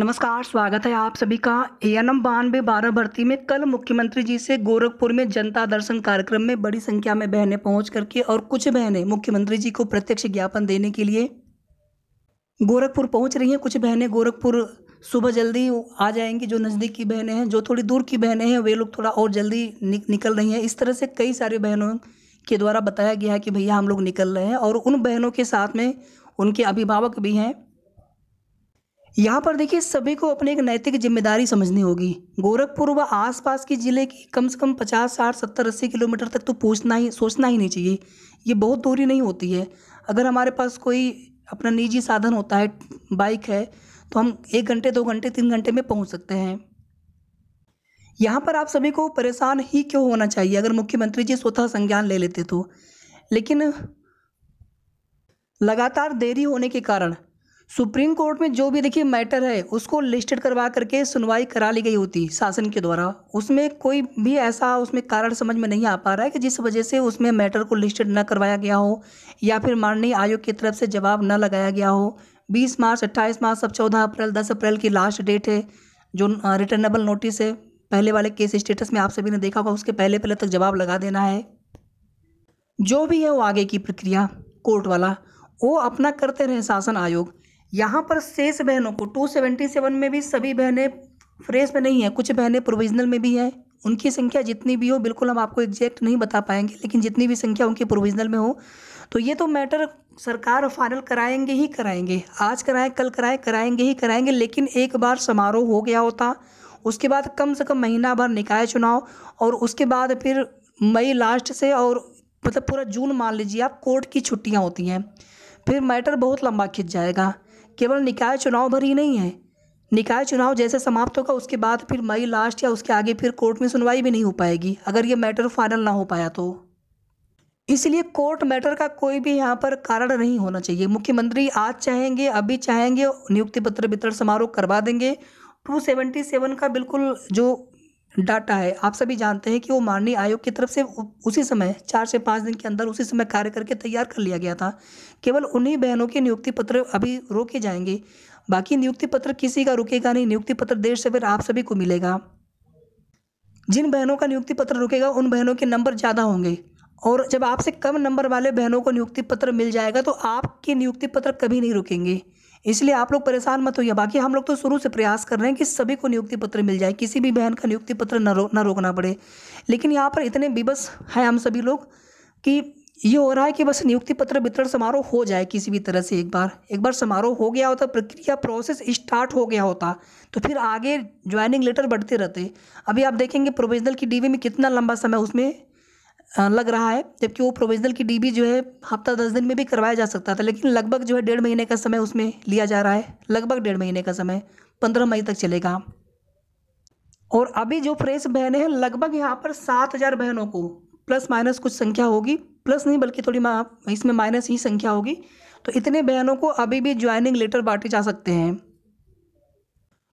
नमस्कार स्वागत है आप सभी का ए एन एम बानवे बारह भर्ती में कल मुख्यमंत्री जी से गोरखपुर में जनता दर्शन कार्यक्रम में बड़ी संख्या में बहनें पहुंच करके और कुछ बहनें मुख्यमंत्री जी को प्रत्यक्ष ज्ञापन देने के लिए गोरखपुर पहुंच रही हैं कुछ बहनें गोरखपुर सुबह जल्दी आ जाएंगी जो नज़दीक की बहनें हैं जो थोड़ी दूर की बहनें हैं वे लोग थोड़ा और जल्दी निकल रही हैं इस तरह से कई सारी बहनों के द्वारा बताया गया है कि भैया हम लोग निकल रहे हैं और उन बहनों के साथ में उनके अभिभावक भी हैं यहाँ पर देखिए सभी को अपने एक नैतिक जिम्मेदारी समझनी होगी गोरखपुर व आसपास के ज़िले की कम से कम पचास साठ सत्तर अस्सी किलोमीटर तक तो पूछना ही सोचना ही नहीं चाहिए ये बहुत दूरी नहीं होती है अगर हमारे पास कोई अपना निजी साधन होता है बाइक है तो हम एक घंटे दो घंटे तीन घंटे में पहुँच सकते हैं यहाँ पर आप सभी को परेशान ही क्यों होना चाहिए अगर मुख्यमंत्री जी स्वतः संज्ञान ले लेते तो लेकिन लगातार देरी होने के कारण सुप्रीम कोर्ट में जो भी देखिए मैटर है उसको लिस्टेड करवा करके सुनवाई करा ली गई होती शासन के द्वारा उसमें कोई भी ऐसा उसमें कारण समझ में नहीं आ पा रहा है कि जिस वजह से उसमें मैटर को लिस्टेड न करवाया गया हो या फिर माननीय आयोग की तरफ से जवाब न लगाया गया हो बीस मार्च अट्ठाईस मार्च सब चौदह अप्रैल दस अप्रैल की लास्ट डेट है जो रिटर्नेबल नोटिस है पहले वाले केस स्टेटस में आप सभी ने देखा होगा उसके पहले पहले तक जवाब लगा देना है जो भी है वो आगे की प्रक्रिया कोर्ट वाला वो अपना करते रहे शासन आयोग यहाँ पर शेष बहनों को टू सेवेंटी सेवन में भी सभी बहनें फ्रेश में नहीं है कुछ बहनें प्रोविजनल में भी हैं उनकी संख्या जितनी भी हो बिल्कुल हम आपको एग्जैक्ट नहीं बता पाएंगे लेकिन जितनी भी संख्या उनकी प्रोविजनल में हो तो ये तो मैटर सरकार फाइनल कराएंगे ही कराएंगे आज कराएं कल कराएं कराएंगे ही कराएंगे लेकिन एक बार समारोह हो गया होता उसके बाद कम से कम महीना भर निकाय चुनाव और उसके बाद फिर मई लास्ट से और मतलब पूरा जून मान लीजिए आप कोर्ट की छुट्टियाँ होती हैं फिर मैटर बहुत लंबा खिंच जाएगा केवल निकाय चुनाव भर ही नहीं है निकाय चुनाव जैसे समाप्त होगा उसके बाद फिर मई लास्ट या उसके आगे फिर कोर्ट में सुनवाई भी नहीं हो पाएगी अगर ये मैटर फाइनल ना हो पाया तो इसलिए कोर्ट मैटर का कोई भी यहाँ पर कारण नहीं होना चाहिए मुख्यमंत्री आज चाहेंगे अभी चाहेंगे नियुक्ति पत्र वितरण समारोह करवा देंगे 277 का बिल्कुल जो डाटा है आप सभी जानते हैं कि वो माननीय आयोग की तरफ से उसी समय चार से पाँच दिन के अंदर उसी समय कार्य करके तैयार कर लिया गया था केवल उन्हीं बहनों के नियुक्ति पत्र अभी रोके जाएंगे बाकी नियुक्ति पत्र किसी का रुकेगा नहीं नियुक्ति पत्र देर से फिर आप सभी को मिलेगा जिन बहनों का नियुक्ति पत्र रुकेगा उन बहनों के नंबर ज़्यादा होंगे और जब आपसे कम नंबर वाले बहनों को नियुक्ति पत्र मिल जाएगा तो आपके नियुक्ति पत्र कभी नहीं रुकेंगे इसलिए आप लोग परेशान मत होइए बाकी हम लोग तो शुरू से प्रयास कर रहे हैं कि सभी को नियुक्ति पत्र मिल जाए किसी भी बहन का नियुक्ति पत्र न रो न रोकना पड़े लेकिन यहाँ पर इतने विवश हैं हम सभी लोग कि ये हो रहा है कि बस नियुक्ति पत्र वितरण समारोह हो जाए किसी भी तरह से एक बार एक बार समारोह हो गया होता प्रक्रिया प्रोसेस स्टार्ट हो गया होता तो फिर आगे ज्वाइनिंग लेटर बढ़ते रहते अभी आप देखेंगे प्रोविजनल की डीवी में कितना लंबा समय उसमें लग रहा है जबकि वो प्रोविजनल की डीबी जो है हफ्ता दस दिन में भी करवाया जा सकता था लेकिन लगभग जो है डेढ़ महीने का समय उसमें लिया जा रहा है लगभग डेढ़ महीने का समय पंद्रह मई तक चलेगा और अभी जो फ्रेश बहनें हैं लगभग यहाँ पर सात हज़ार बहनों को प्लस माइनस कुछ संख्या होगी प्लस नहीं बल्कि थोड़ी इसमें माइनस ही संख्या होगी तो इतने बहनों को अभी भी ज्वाइनिंग लेटर बांटे जा सकते हैं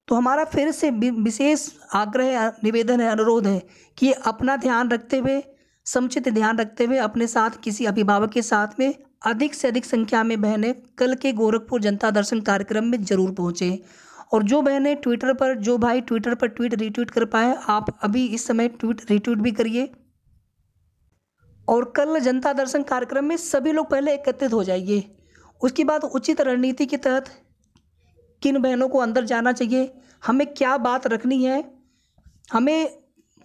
तो हमारा फिर से विशेष आग्रह निवेदन है अनुरोध है कि अपना ध्यान रखते हुए समुचित ध्यान रखते हुए अपने साथ किसी अभिभावक के साथ में अधिक से अधिक संख्या में बहनें कल के गोरखपुर जनता दर्शन कार्यक्रम में जरूर पहुँचें और जो बहनें ट्विटर पर जो भाई ट्विटर पर ट्वीट रीट्वीट कर पाए आप अभी इस समय ट्वीट रीट्वीट भी करिए और कल जनता दर्शन कार्यक्रम में सभी लोग पहले एकत्रित हो जाइए उसके बाद उचित रणनीति के तहत किन बहनों को अंदर जाना चाहिए हमें क्या बात रखनी है हमें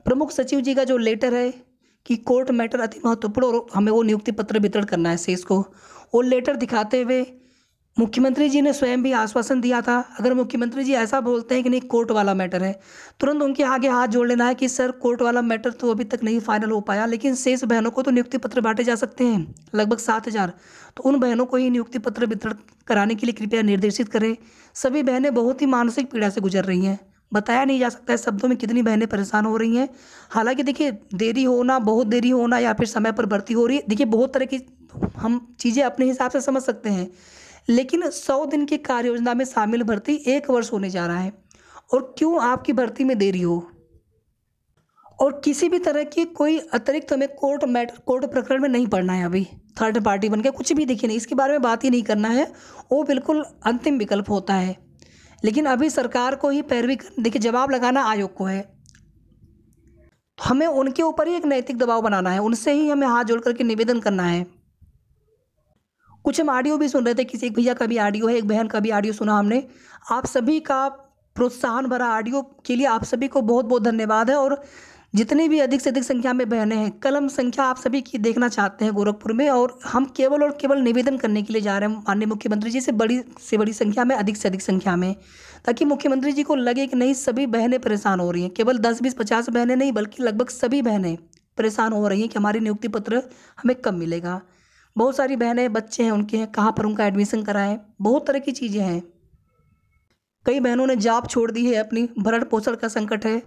प्रमुख सचिव जी का जो लेटर है कि कोर्ट मैटर अति महत्वपूर्ण और हमें वो नियुक्ति पत्र वितरण करना है सेस को और लेटर दिखाते हुए मुख्यमंत्री जी ने स्वयं भी आश्वासन दिया था अगर मुख्यमंत्री जी ऐसा बोलते हैं कि नहीं कोर्ट वाला मैटर है तुरंत उनके आगे हाथ जोड़ लेना है कि सर कोर्ट वाला मैटर तो अभी तक नहीं फाइनल हो पाया लेकिन शेष बहनों को तो नियुक्ति पत्र बांटे जा सकते हैं लगभग सात हज़ार तो उन बहनों को ही नियुक्ति पत्र वितरण कराने के लिए कृपया निर्देशित करें सभी बहनें बहुत ही मानसिक पीड़ा से गुजर रही हैं बताया नहीं जा सकता है शब्दों में कितनी बहनें परेशान हो रही हैं हालांकि देखिए देरी होना बहुत देरी होना या फिर समय पर भर्ती हो रही है देखिए बहुत तरह की हम चीज़ें अपने हिसाब से समझ सकते हैं लेकिन सौ दिन की कार्य योजना में शामिल भर्ती एक वर्ष होने जा रहा है और क्यों आपकी भर्ती में देरी हो और किसी भी तरह की कोई अतिरिक्त हमें कोर्ट मैटर कोर्ट प्रकरण में नहीं पढ़ना है अभी थर्ड पार्टी बनकर कुछ भी देखिए नहीं इसके बारे में बात ही नहीं करना है वो बिल्कुल अंतिम विकल्प होता है लेकिन अभी सरकार को ही पैरवी देखिए जवाब लगाना आयोग को है तो हमें उनके ऊपर ही एक नैतिक दबाव बनाना है उनसे ही हमें हाथ जोड़ करके निवेदन करना है कुछ हम ऑडियो भी सुन रहे थे किसी एक भैया का भी ऑडियो है एक बहन का भी ऑडियो सुना हमने आप सभी का प्रोत्साहन भरा ऑडियो के लिए आप सभी को बहुत बहुत धन्यवाद है और जितनी भी अधिक से अधिक संख्या में बहनें हैं कलम संख्या आप सभी की देखना चाहते हैं गोरखपुर में और हम केवल और केवल निवेदन करने के लिए जा रहे हैं माननीय मुख्यमंत्री जी से बड़ी से बड़ी संख्या में अधिक से अधिक संख्या में ताकि मुख्यमंत्री जी को लगे कि नहीं सभी बहनें परेशान हो रही हैं केवल दस बीस पचास बहनें नहीं बल्कि लगभग सभी बहनें परेशान हो रही हैं कि हमारी नियुक्ति पत्र हमें कब मिलेगा बहुत सारी बहनें बच्चे हैं उनके हैं कहाँ पर उनका एडमिशन कराएं बहुत तरह की चीज़ें हैं कई बहनों ने जॉब छोड़ दी है अपनी भरण पोषण का संकट है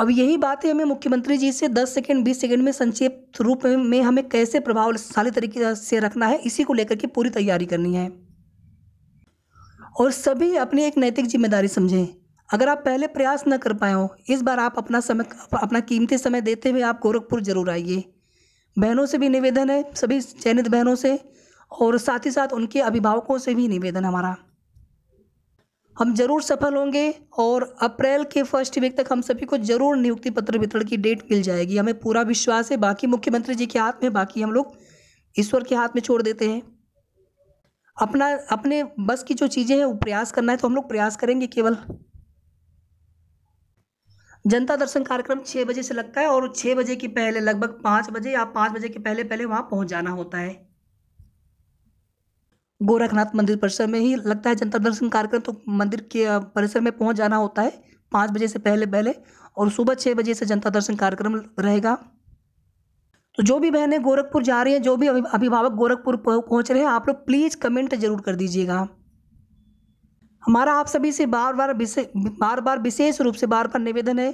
अब यही बात है हमें मुख्यमंत्री जी से 10 सेकंड 20 सेकंड में संक्षिप्त रूप में हमें कैसे प्रभावशाली तरीके से रखना है इसी को लेकर के पूरी तैयारी करनी है और सभी अपनी एक नैतिक जिम्मेदारी समझें अगर आप पहले प्रयास न कर पाए हो इस बार आप अपना समय अपना कीमती समय देते हुए आप गोरखपुर जरूर आइए बहनों से भी निवेदन है सभी चयनित बहनों से और साथ ही साथ उनके अभिभावकों से भी निवेदन हमारा हम जरूर सफल होंगे और अप्रैल के फर्स्ट वीक तक हम सभी को जरूर नियुक्ति पत्र वितरण की डेट मिल जाएगी हमें पूरा विश्वास है बाकी मुख्यमंत्री जी के हाथ में बाकी हम लोग ईश्वर के हाथ में छोड़ देते हैं अपना अपने बस की जो चीज़ें हैं वो प्रयास करना है तो हम लोग प्रयास करेंगे केवल जनता दर्शन कार्यक्रम छः बजे से लगता है और छः बजे के पहले लगभग पाँच बजे या पाँच बजे के पहले पहले वहाँ पहुँच जाना होता है गोरखनाथ मंदिर परिसर में ही लगता है जनता दर्शन कार्यक्रम तो मंदिर के परिसर में पहुंच जाना होता है पाँच बजे से पहले पहले और सुबह छः बजे से जनता दर्शन कार्यक्रम रहेगा तो जो भी बहनें गोरखपुर जा रही हैं जो भी अभिभावक गोरखपुर पहुंच रहे हैं आप लोग प्लीज़ कमेंट जरूर कर दीजिएगा हमारा आप सभी से बार बार विशेष बार बार विशेष रूप से बार बार निवेदन है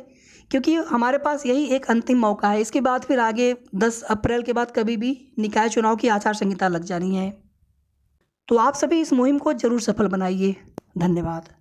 क्योंकि हमारे पास यही एक अंतिम मौका है इसके बाद फिर आगे 10 अप्रैल के बाद कभी भी निकाय चुनाव की आचार संहिता लग जानी है तो आप सभी इस मुहिम को ज़रूर सफल बनाइए धन्यवाद